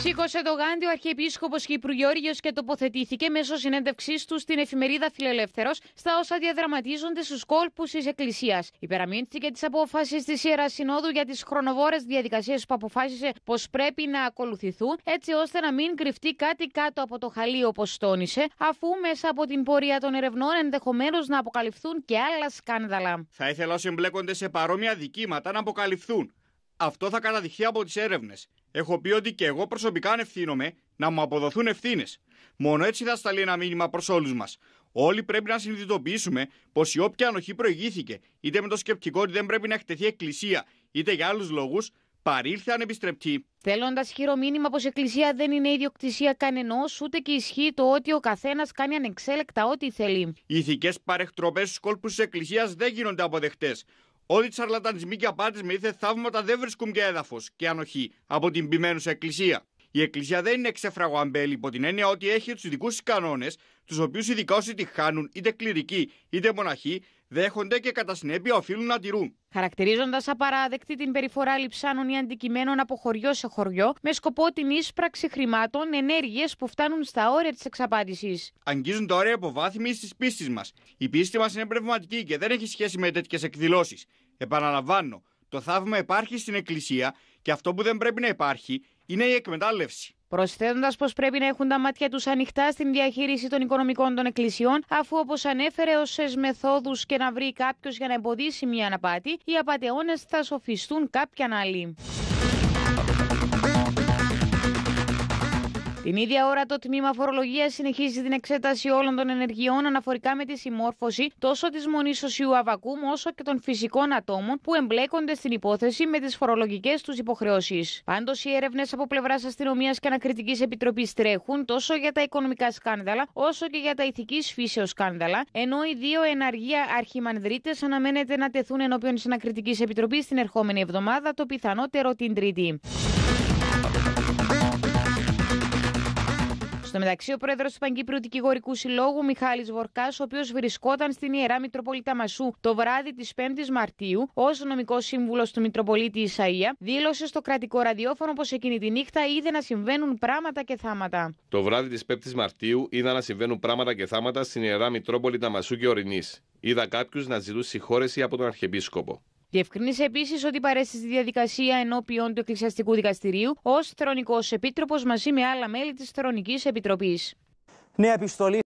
Σήκωσε το γάντι ο Αρχιεπίσκοπο Κύπρου Γιώργιο και τοποθετήθηκε μέσω συνέντευξής του στην εφημερίδα Φιλελεύθερος στα όσα διαδραματίζονται στους κόλπους της Εκκλησίας. Υπεραμείνθηκε τη απόφαση της Ιεράς Συνόδου για τις χρονοβόρες διαδικασίες που αποφάσισε πως πρέπει να ακολουθηθούν, έτσι ώστε να μην κρυφτεί κάτι κάτω από το χαλί, όπως τόνισε, αφού μέσα από την πορεία των ερευνών ενδεχομένως να αποκαλυφθούν και άλλα σκάνδαλα. Θα ήθελα όσοι εμπλέκονται σε παρόμοια δικήματα να αποκαλυφθούν. Αυτό θα καταδειχθεί από τις έρευνες. Έχω πει ότι και εγώ προσωπικά ανευθύνομαι να μου αποδοθούν ευθύνες. Μόνο έτσι θα σταλεί ένα μήνυμα προς όλους μας. Όλοι πρέπει να συνειδητοποιήσουμε πως η όποια ανοχή προηγήθηκε, είτε με το σκεπτικό ότι δεν πρέπει να εκτεθεί εκκλησία, είτε για άλλους λόγους, παρήλθε ανεπιστρεπτή. Θέλοντας χείρο μήνυμα πως η Εκκλησία δεν είναι ιδιοκτησία κανενός, ούτε και ισχύει το ότι ο καθένας κάνει ανεξέλεκτα ό,τι θέλει. Οι ηθικέ παρεχτροπέ στους κόλπους της Εκκλησίας δεν γίνονται αποδεκτές. Όλοι οι τσαρλατανισμοί και απάτες με ήθε θαύματα δεν βρίσκουν και έδαφος και ανοχή από την πειμένουσα εκκλησία. Η Εκκλησία δεν είναι εξέφραγο αμπέλι υπό την έννοια ότι έχει τους δικούς της κανόνες, τους οποίους ειδικά όσοι τη χάνουν, είτε κληρικοί είτε μοναχοί, δέχονται και κατά συνέπεια οφείλουν να τηρούν. Χαρακτηρίζοντας απαράδεκτη την περιφορά λιψάνων ή αντικειμένων από χωριό σε χωριό, με σκοπό την ίσπραξη χρημάτων, ενέργειες που φτάνουν στα όρια της εξαπάτησης. Αγγίζουν τα όρια υποβάθμιση της πίστης μας. Η πίστη μας είναι πνευματική και δεν έχει σχέση με τέτοιες εκδηλώσεις. Επαναλαμβάνω, το θαύμα υπάρχει στην Εκκλησία και αυτό που δεν πρέπει να υπάρχει είναι η εκμετάλλευση. Προσθέτοντας πως πρέπει να έχουν τα μάτια τους ανοιχτά στην διαχείριση των οικονομικών των εκκλησιών, αφού όπως ανέφερε, ω μεθόδους και να βρει κάποιος για να εμποδίσει μια αναπάτη, οι απαταιώνες θα σοφιστούν κάποιαν άλλη. Την ίδια ώρα το Τμήμα Φορολογίας συνεχίζει την εξέταση όλων των ενεργειών αναφορικά με τη συμμόρφωση τόσο της μονής οσιού αβακούμ όσο και των φυσικών ατόμων που εμπλέκονται στην υπόθεση με τις φορολογικές τους υποχρεώσεις. Πάντως, οι έρευνες από πλευράς αστυνομίας και ανακριτικής επιτροπής τρέχουν τόσο για τα οικονομικά σκάνδαλα όσο και για τα ηθικής φύσεως σκάνδαλα, ενώ οι δύο εναργία αρχιμανδρίτες αναμένεται να τεθούν ενώπιον της ανακριτικής επιτροπής την ερχόμενη εβδομάδα, το πιθανότερο την Τρίτη. Στο μεταξύ, ο πρόεδρος του Παγκύπριου Δικηγορικού Συλλόγου, Μιχάλης Βορκάς, ο οποίος βρισκόταν στην ιερά Μητροπολίτα Μασού το βράδυ της 5η Μαρτίου, ως νομικός σύμβουλος του Μητροπολίτη Ισαία, δήλωσε στο κρατικό ραδιόφωνο πως εκείνη τη νύχτα είδε να συμβαίνουν πράγματα και θάματα. Το βράδυ της 5η Μαρτίου είδα να συμβαίνουν πράγματα και θάματα στην ιερά Μητρόπολη Ταμασού και Ορεινής. Είδα κάποιους να ζητούν συγχώρεση από τον Αρχιεπίσκοπο. Διευκρίνησε επίσης ότι παρέστησε τη διαδικασία ενώπιον του Εκκλησιαστικού Δικαστηρίου ως θρονικός επίτροπος μαζί με άλλα μέλη της Θρονικής Επιτροπής. Νέα επιστολή.